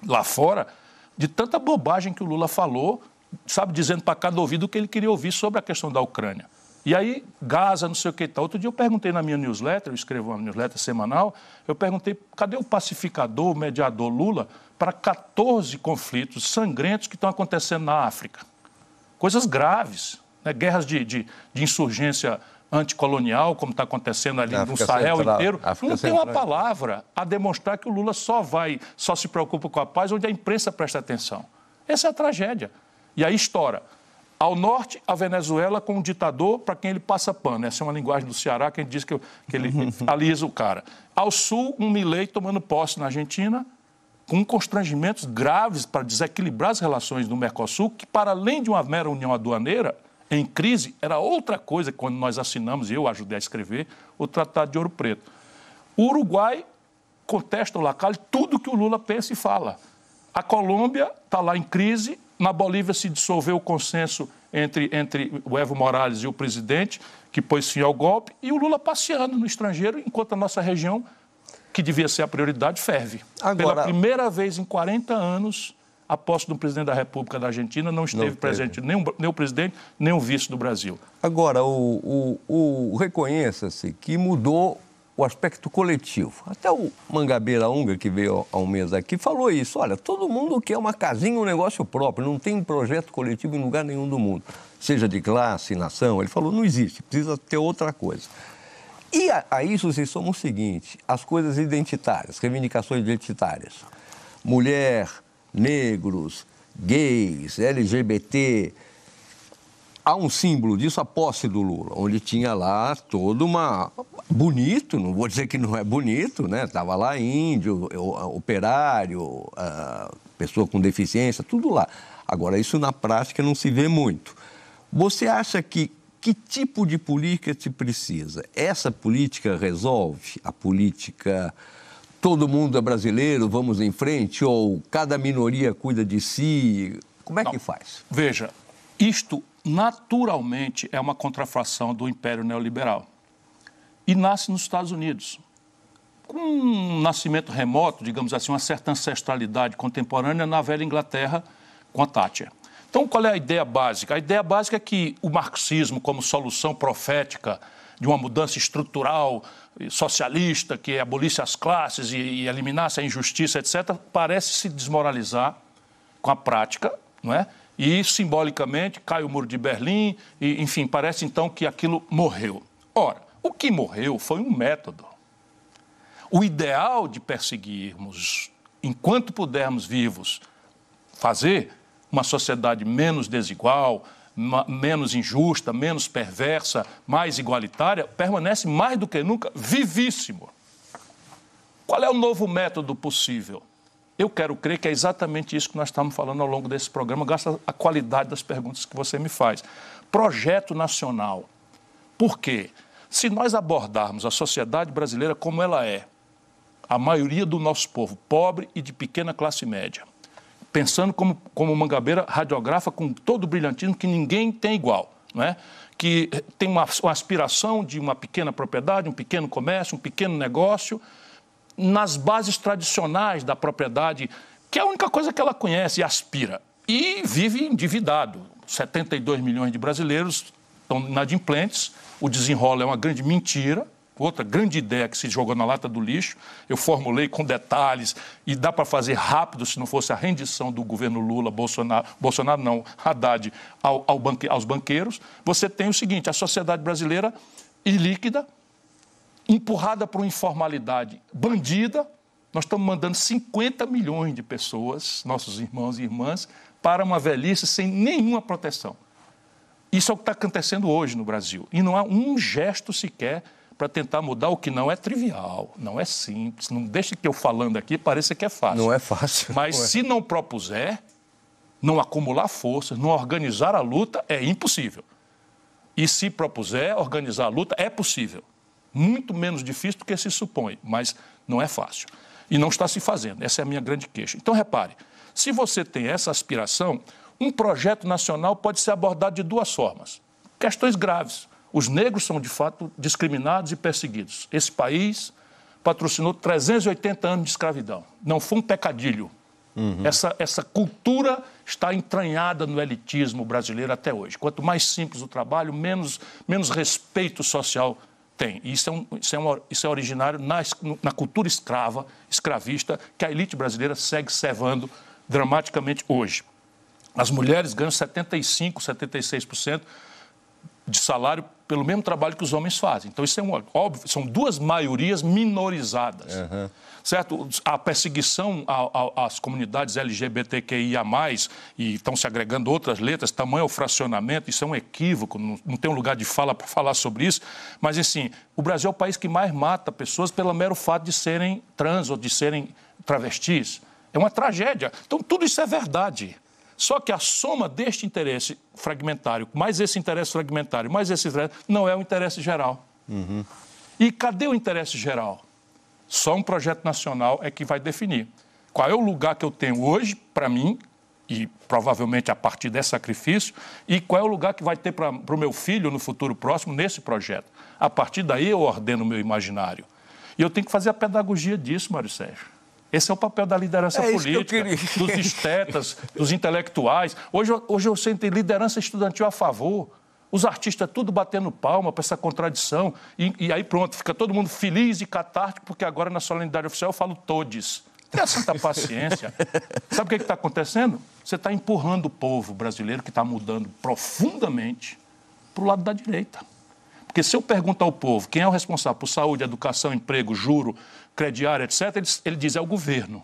Speaker 2: Lá fora, de tanta bobagem que o Lula falou, sabe, dizendo para cada ouvido o que ele queria ouvir sobre a questão da Ucrânia. E aí, Gaza, não sei o que e tal. Outro dia eu perguntei na minha newsletter, eu escrevo uma newsletter semanal, eu perguntei, cadê o pacificador, o mediador Lula para 14 conflitos sangrentos que estão acontecendo na África? Coisas graves, né? guerras de, de, de insurgência anticolonial, como está acontecendo ali no Sahel Central, inteiro, África não tem uma palavra a demonstrar que o Lula só vai, só se preocupa com a paz onde a imprensa presta atenção. Essa é a tragédia. E aí estoura. Ao norte, a Venezuela com um ditador para quem ele passa pano. Essa é uma linguagem do Ceará que gente diz que, que ele alisa o cara. Ao sul, um Milei tomando posse na Argentina com constrangimentos graves para desequilibrar as relações do Mercosul, que para além de uma mera união aduaneira, em crise, era outra coisa quando nós assinamos, e eu ajudei a escrever, o Tratado de Ouro Preto. O Uruguai contesta o Lacalle tudo que o Lula pensa e fala. A Colômbia está lá em crise, na Bolívia se dissolveu o consenso entre, entre o Evo Morales e o presidente, que pôs fim ao golpe, e o Lula passeando no estrangeiro, enquanto a nossa região, que devia ser a prioridade, ferve. Agora... Pela primeira vez em 40 anos, a posse do presidente da República da Argentina não esteve não presente nem, um, nem o presidente,
Speaker 1: nem o vice do Brasil. Agora, o, o, o reconheça-se que mudou o aspecto coletivo. Até o Mangabeira Unga, que veio há um mês aqui, falou isso. Olha, todo mundo quer uma casinha, um negócio próprio, não tem projeto coletivo em lugar nenhum do mundo, seja de classe, nação. Ele falou, não existe, precisa ter outra coisa. E a, a isso se soma o seguinte, as coisas identitárias, reivindicações identitárias. Mulher, negros, gays, LGBT, há um símbolo disso, a posse do Lula, onde tinha lá toda uma. Bonito, não vou dizer que não é bonito, né? Estava lá índio, operário, pessoa com deficiência, tudo lá. Agora, isso na prática não se vê muito. Você acha que que tipo de política se precisa? Essa política resolve? A política todo mundo é brasileiro, vamos em frente? Ou cada minoria cuida de si? Como é não. que faz?
Speaker 2: Veja, isto naturalmente é uma contrafação do império neoliberal. E nasce nos Estados Unidos. Com um nascimento remoto, digamos assim, uma certa ancestralidade contemporânea na velha Inglaterra com a Thatcher. Então, qual é a ideia básica? A ideia básica é que o marxismo, como solução profética de uma mudança estrutural eh, socialista que abolisse as classes e, e eliminasse a injustiça, etc., parece se desmoralizar com a prática, não é? E simbolicamente cai o muro de Berlim, e, enfim, parece então que aquilo morreu. Ora, o que morreu foi um método. O ideal de perseguirmos, enquanto pudermos vivos, fazer uma sociedade menos desigual, menos injusta, menos perversa, mais igualitária, permanece mais do que nunca vivíssimo. Qual é o novo método possível? Eu quero crer que é exatamente isso que nós estamos falando ao longo desse programa, graças à qualidade das perguntas que você me faz. Projeto nacional. Por quê? Se nós abordarmos a sociedade brasileira como ela é, a maioria do nosso povo pobre e de pequena classe média, pensando como, como Mangabeira radiografa com todo o brilhantismo que ninguém tem igual, não é? que tem uma, uma aspiração de uma pequena propriedade, um pequeno comércio, um pequeno negócio, nas bases tradicionais da propriedade, que é a única coisa que ela conhece e aspira. E vive endividado. 72 milhões de brasileiros estão inadimplentes, o desenrolo é uma grande mentira, outra grande ideia que se jogou na lata do lixo. Eu formulei com detalhes e dá para fazer rápido se não fosse a rendição do governo Lula, Bolsonaro, Bolsonaro não, Haddad, ao, ao banque, aos banqueiros. Você tem o seguinte: a sociedade brasileira ilíquida, empurrada para uma informalidade bandida, nós estamos mandando 50 milhões de pessoas, nossos irmãos e irmãs, para uma velhice sem nenhuma proteção. Isso é o que está acontecendo hoje no Brasil. E não há um gesto sequer para tentar mudar o que não é trivial, não é simples. Não deixe que eu falando aqui pareça que é fácil. Não é fácil. Mas se não propuser, não acumular forças, não organizar a luta, é impossível. E se propuser organizar a luta, é possível muito menos difícil do que se supõe, mas não é fácil. E não está se fazendo. Essa é a minha grande queixa. Então, repare: se você tem essa aspiração, um projeto nacional pode ser abordado de duas formas. Questões graves. Os negros são, de fato, discriminados e perseguidos. Esse país patrocinou 380 anos de escravidão. Não foi um pecadilho. Uhum. Essa, essa cultura está entranhada no elitismo brasileiro até hoje. Quanto mais simples o trabalho, menos, menos respeito social tem. E isso é, um, isso é, um, isso é originário na, na cultura escrava, escravista, que a elite brasileira segue cevando dramaticamente hoje. As mulheres ganham 75%, 76% de salário pelo mesmo trabalho que os homens fazem. Então, isso é um, óbvio, são duas maiorias minorizadas. Uhum. Certo? A perseguição às comunidades LGBTQIA, e estão se agregando outras letras, tamanho é o fracionamento, isso é um equívoco, não, não tem um lugar de fala para falar sobre isso. Mas, assim, o Brasil é o país que mais mata pessoas pelo mero fato de serem trans ou de serem travestis. É uma tragédia. Então, tudo isso é verdade. Só que a soma deste interesse fragmentário, mais esse interesse fragmentário, mais esse interesse, não é o interesse geral. Uhum. E cadê o interesse geral? Só um projeto nacional é que vai definir. Qual é o lugar que eu tenho hoje, para mim, e provavelmente a partir desse sacrifício, e qual é o lugar que vai ter para o meu filho no futuro próximo nesse projeto. A partir daí eu ordeno o meu imaginário. E eu tenho que fazer a pedagogia disso, Mário Sérgio. Esse é o papel da liderança é política, que dos estetas, dos intelectuais. Hoje, hoje eu sinto liderança estudantil a favor. Os artistas tudo batendo palma para essa contradição. E, e, aí pronto, fica todo mundo feliz e catártico, porque agora na solenidade oficial eu falo todes. Tenha santa paciência. Sabe o que é está acontecendo? Você está empurrando o povo brasileiro, que está mudando profundamente, para o lado da direita. Porque se eu pergunto ao povo quem é o responsável por saúde, educação, emprego, juro, crediário, etc., ele, ele diz é o governo.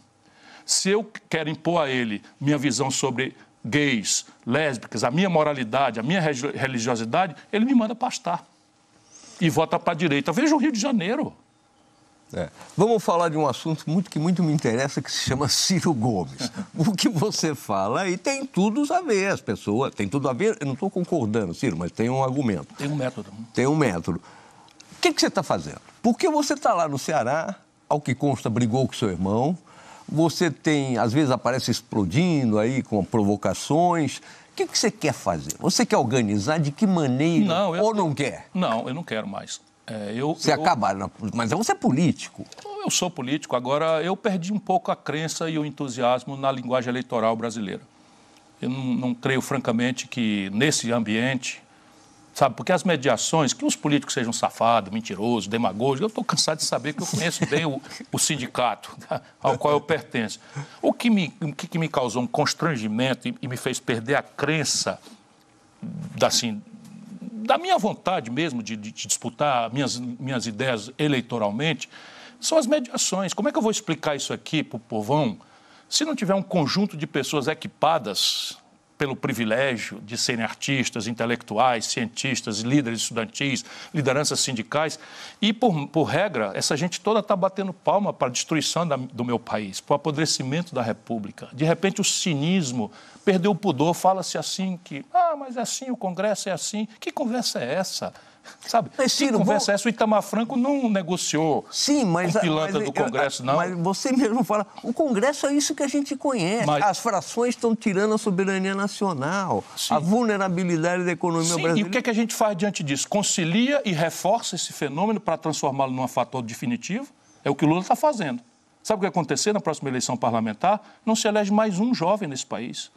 Speaker 2: Se eu quero impor a ele minha visão sobre gays, lésbicas, a minha moralidade, a minha religiosidade, ele me manda pastar e vota para a direita. Veja o Rio de Janeiro.
Speaker 1: É. Vamos falar de um assunto muito, que muito me interessa, que se chama Ciro Gomes. O que você fala e tem tudo a ver, as pessoas. Tem tudo a ver, eu não estou concordando, Ciro, mas tem um argumento. Tem um método. Tem um método. O que, que você está fazendo? Porque você está lá no Ceará, ao que consta, brigou com seu irmão. Você tem, às vezes, aparece explodindo aí com provocações. O que, que você quer fazer? Você quer organizar de que maneira não, eu... ou não quer? Não, eu não quero mais. É, eu, você eu... acaba, mas você é político.
Speaker 2: Eu sou político, agora eu perdi um pouco a crença e o entusiasmo na linguagem eleitoral brasileira. Eu não, não creio, francamente, que nesse ambiente, sabe, porque as mediações, que os políticos sejam safados, mentirosos, demagogos, eu estou cansado de saber que eu conheço bem o, o sindicato ao qual eu pertenço. O que me, o que me causou um constrangimento e, e me fez perder a crença da, assim, da minha vontade mesmo de, de disputar minhas, minhas ideias eleitoralmente, são as mediações. Como é que eu vou explicar isso aqui para o povão se não tiver um conjunto de pessoas equipadas pelo privilégio de serem artistas, intelectuais, cientistas, líderes estudantis, lideranças sindicais. E, por, por regra, essa gente toda está batendo palma para a destruição da, do meu país, para o apodrecimento da República. De repente, o cinismo perdeu o pudor, fala-se assim que, ah, mas é assim, o Congresso é assim. Que conversa é essa? Sabe? Mas, conversa vou... essa? O Itamar Franco não negociou
Speaker 1: Sim, mas, com mas, do é, Congresso, eu, não. Mas você mesmo fala, o Congresso é isso que a gente conhece. Mas... As frações estão tirando a soberania nacional, Sim. a vulnerabilidade da economia Sim, brasileira.
Speaker 2: E o que, é que a gente faz diante disso? Concilia e reforça esse fenômeno para transformá-lo num fator definitivo? É o que o Lula está fazendo. Sabe o que vai acontecer na próxima eleição parlamentar? Não se elege mais um jovem nesse país.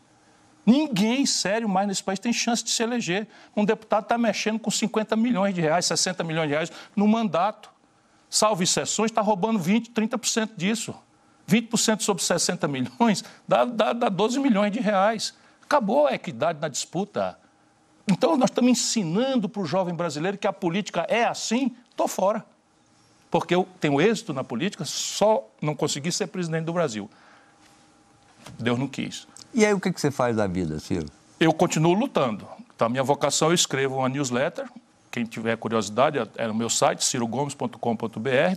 Speaker 2: Ninguém sério mais nesse país tem chance de se eleger. Um deputado está mexendo com 50 milhões de reais, 60 milhões de reais no mandato. Salvo exceções, está roubando 20%, 30% disso. 20% sobre 60 milhões dá, dá, dá 12 milhões de reais. Acabou a equidade na disputa. Então, nós estamos ensinando para o jovem brasileiro que a política é assim, estou fora. Porque eu tenho êxito na política, só não consegui ser presidente do Brasil. Deus não quis. E aí, o que, que você faz da vida, Ciro? Eu continuo lutando. Então, minha vocação, eu escrevo uma newsletter quem tiver curiosidade, é, é no meu site, cirogomes.com.br.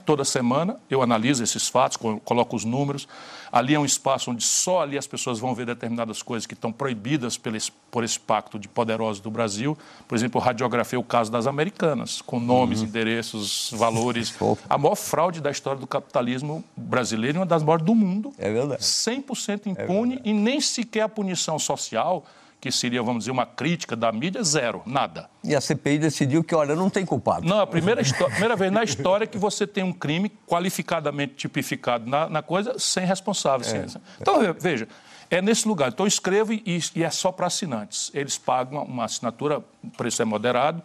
Speaker 2: Toda semana eu analiso esses fatos, coloco os números. Ali é um espaço onde só ali as pessoas vão ver determinadas coisas que estão proibidas por esse pacto de poderosos do Brasil. Por exemplo, eu radiografei é o caso das americanas, com nomes, uhum. endereços, valores. A maior fraude da história do capitalismo brasileiro e uma das maiores do mundo. É verdade. 100% é impune é verdade. e nem sequer a punição social que seria, vamos dizer, uma crítica da mídia, zero, nada.
Speaker 1: E a CPI decidiu que, olha, não tem culpado. Não, a primeira, primeira vez na história
Speaker 2: que você tem um crime qualificadamente tipificado na, na coisa sem responsável. É. Sem... Então, veja, é nesse lugar. Então, escrevo e, e é só para assinantes. Eles pagam uma assinatura, o preço é moderado,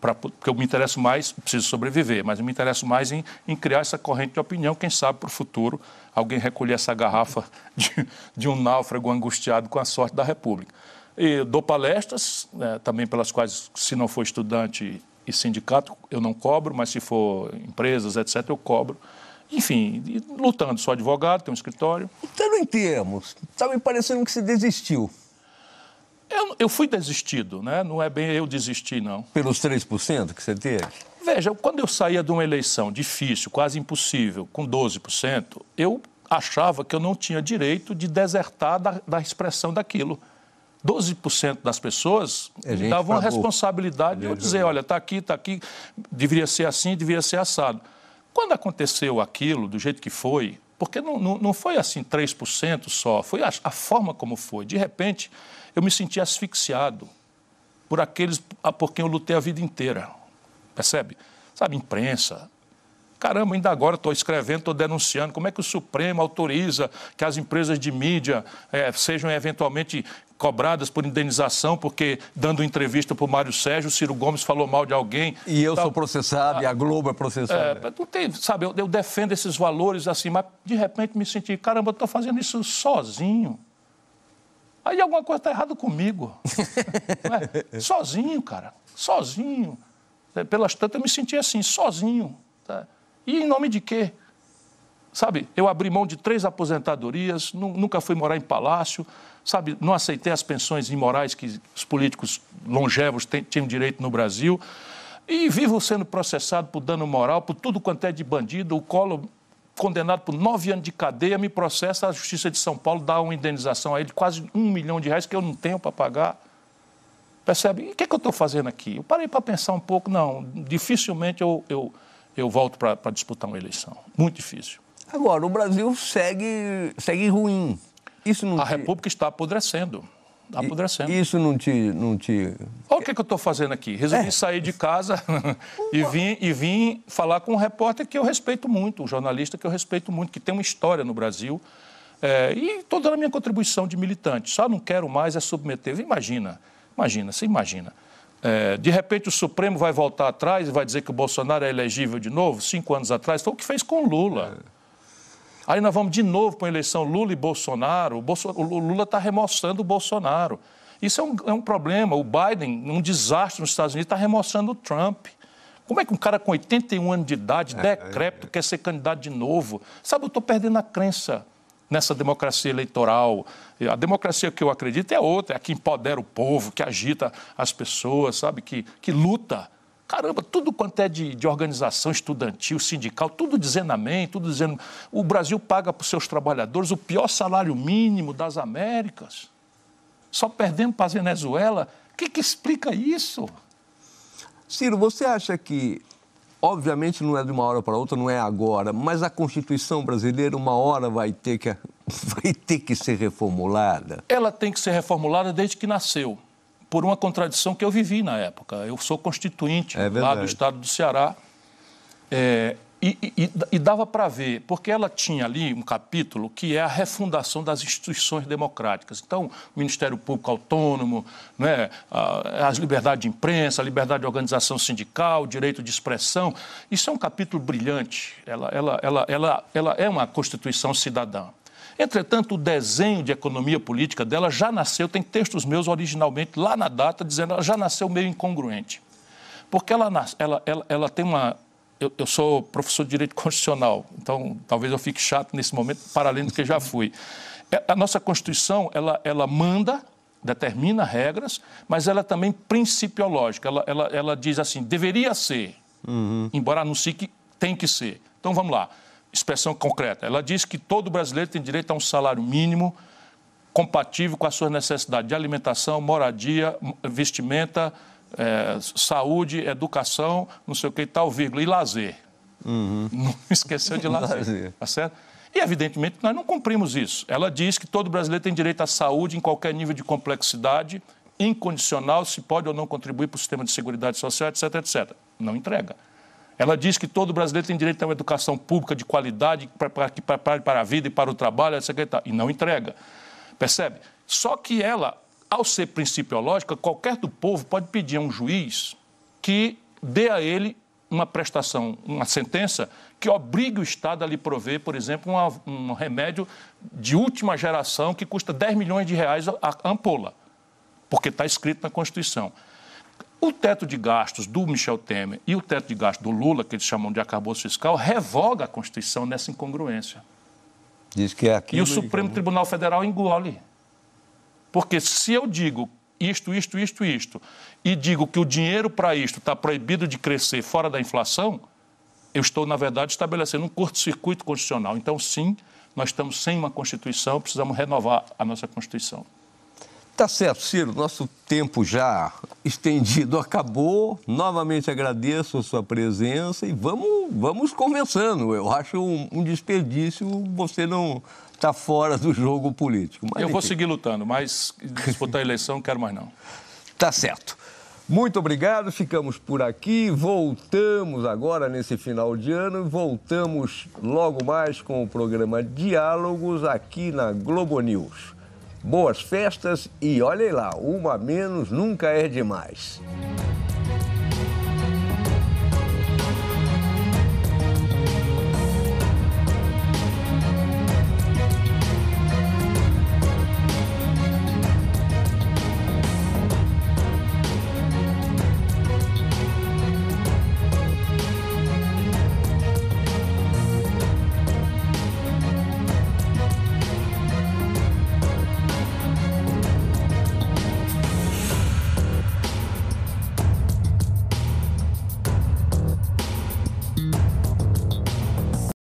Speaker 2: pra, porque eu me interesso mais, preciso sobreviver, mas eu me interesso mais em, em criar essa corrente de opinião. Quem sabe para o futuro alguém recolher essa garrafa de, de um náufrago angustiado com a sorte da República. E dou palestras, né, também pelas quais, se não for estudante e sindicato, eu não cobro, mas se for empresas, etc., eu cobro. Enfim, lutando, sou advogado, tenho um escritório. Lutando então, em termos, está
Speaker 1: me parecendo que você desistiu.
Speaker 2: Eu, eu, fui desistido, né? Não é bem eu desistir, não. Pelos 3% que você teve? Veja, quando eu saía de uma eleição difícil, quase impossível, com 12%, eu achava que eu não tinha direito de desertar da, da expressão daquilo. 12% das pessoas é davam a responsabilidade de eu dizer, olha, está aqui, está aqui, deveria ser assim, deveria ser assado. Quando aconteceu aquilo, do jeito que foi, porque não, não, não foi assim 3% só, foi a, a forma como foi. De repente, eu me senti asfixiado por aqueles ah, por quem eu lutei a vida inteira. Percebe? Sabe, imprensa, Caramba, ainda agora estou escrevendo, estou denunciando. Como é que o Supremo autoriza que as empresas de mídia eh, sejam eventualmente cobradas por indenização, porque dando entrevista para o Mário Sérgio, o Ciro Gomes falou mal de alguém.
Speaker 1: E eu sou processado, ah, e a Globo é processada. É,
Speaker 2: tem, sabe, eu, eu, defendo esses valores assim, mas de repente me senti, caramba, eu estou fazendo isso sozinho. Aí alguma coisa está errada comigo. é? Sozinho, cara. Sozinho. É, pelas tantas eu me senti assim, sozinho. Tá? E em nome de quê? Sabe, eu abri mão de três aposentadorias, nunca fui morar em palácio, Sabe, não aceitei as pensões imorais que os políticos longevos têm, tinham direito no Brasil. E vivo sendo processado por dano moral, por tudo quanto é de bandido. O colo condenado por nove anos de cadeia, me processa. A Justiça de São Paulo dá uma indenização a ele de quase um milhão de reais que eu não tenho para pagar. Percebe? E o que, é que eu estou fazendo aqui? Eu parei para pensar um pouco. Não, dificilmente eu, eu, eu volto para disputar uma
Speaker 1: eleição. Muito difícil. Agora, o Brasil segue, segue ruim. Isso não a
Speaker 2: te... República está apodrecendo. Está apodrecendo.
Speaker 1: Isso não te. Não te...
Speaker 2: Olha o que, é que eu estou fazendo aqui. Resolvi é. sair de casa e, vim, e vim falar com um repórter que eu respeito muito, um jornalista que eu respeito muito, que tem uma história no Brasil. É, e estou dando a minha contribuição de militante. Só não quero mais é submeter. Imagina, imagina, você imagina. É, de repente o Supremo vai voltar atrás e vai dizer que o Bolsonaro é elegível de novo, cinco anos atrás, foi o que fez com Lula. É. Aí nós vamos de novo para a eleição Lula e Bolsonaro. O, Lula está remoçando o Bolsonaro. Isso é um, é um problema. O Biden, um desastre nos Estados Unidos, está remoçando o Trump. Como é que um cara com 81 anos de idade, é, decrépito, é, é. quer ser candidato de novo? Sabe, eu estou perdendo a crença nessa democracia eleitoral. A democracia que eu acredito é outra, é a que empodera o povo, que agita as pessoas, sabe, que, que luta Caramba, tudo quanto é de, de organização estudantil, sindical, tudo dizendo amém, tudo dizendo. O Brasil paga para os seus trabalhadores o pior salário mínimo das
Speaker 1: Américas. Só perdemos para a Venezuela. O que, que explica isso? Ciro, você acha que Obviamente não é de uma hora para outra, não é agora, mas a Constituição brasileira uma hora vai ter que, vai ter que ser reformulada.
Speaker 2: Ela tem que ser reformulada desde que nasceu por uma contradição que eu vivi na época. Eu sou constituinte é lá do estado do Ceará. É, e, e, e, dava para ver, porque ela tinha ali um capítulo que é a refundação das instituições democráticas. Então, Ministério Público Autônomo, né, as liberdades de imprensa, a liberdade de organização sindical, direito de expressão. Isso é um capítulo brilhante. Ela, ela, ela, ela, ela é uma Constituição cidadã. Entretanto, o desenho de economia política dela já nasceu, tem textos meus originalmente lá na data, dizendo ela já nasceu meio incongruente. Porque ela, ela, ela, ela tem uma. Eu, eu, sou professor de direito constitucional, então talvez eu fique chato nesse momento, para além do que já fui. É, a nossa Constituição, ela, ela manda, determina regras, mas ela é também principiológica. Ela, ela, ela diz assim: deveria ser, uhum. embora anuncie que tem que ser. Então vamos lá expressão concreta. Ela diz que todo brasileiro tem direito a um salário mínimo compatível com as suas necessidades de alimentação, moradia, vestimenta, é, saúde, educação, não sei o que e tal, vírgula, e lazer. Uhum. Não esqueceu de lazer, lazer. Tá certo? E, evidentemente, nós não cumprimos isso. Ela diz que todo brasileiro tem direito à saúde em qualquer nível de complexidade, incondicional, se pode ou não contribuir para o sistema de segurança social, etc, etc. Não entrega. Ela diz que todo brasileiro tem direito a uma educação pública de qualidade para que prepare para a vida e para o trabalho, etc. E não entrega. Percebe? Só que ela, ao ser principiológica, qualquer do povo pode pedir a um juiz que dê a ele uma prestação, uma sentença que obrigue o Estado a lhe prover, por exemplo, uma, um remédio de última geração que custa 10 milhões de reais a, a ampola, porque está escrito na Constituição. O teto de gastos do Michel Temer e o teto de gastos do Lula, que eles chamam de acabouço fiscal, revoga a Constituição nessa incongruência.
Speaker 1: Diz que é aqui. E o Supremo
Speaker 2: Tribunal Federal engole. Porque se eu digo isto, isto, isto, isto, e digo que o dinheiro para isto está proibido de crescer fora da inflação, eu estou, na verdade, estabelecendo um curto-circuito constitucional. Então, sim, nós estamos sem uma Constituição, precisamos renovar a nossa
Speaker 1: Constituição. Tá certo, Ciro, nosso tempo já estendido acabou. Novamente agradeço a sua presença e vamos, vamos conversando. Eu acho um, um desperdício você não estar tá fora do jogo político. Mas, Eu vou enfim.
Speaker 2: seguir lutando, mas disputar a eleição quero mais não.
Speaker 1: Tá certo. Muito obrigado, ficamos por aqui. Voltamos agora nesse final de ano e voltamos logo mais com o programa Diálogos aqui na Globo News. Boas festas e olhem lá, uma menos nunca é demais.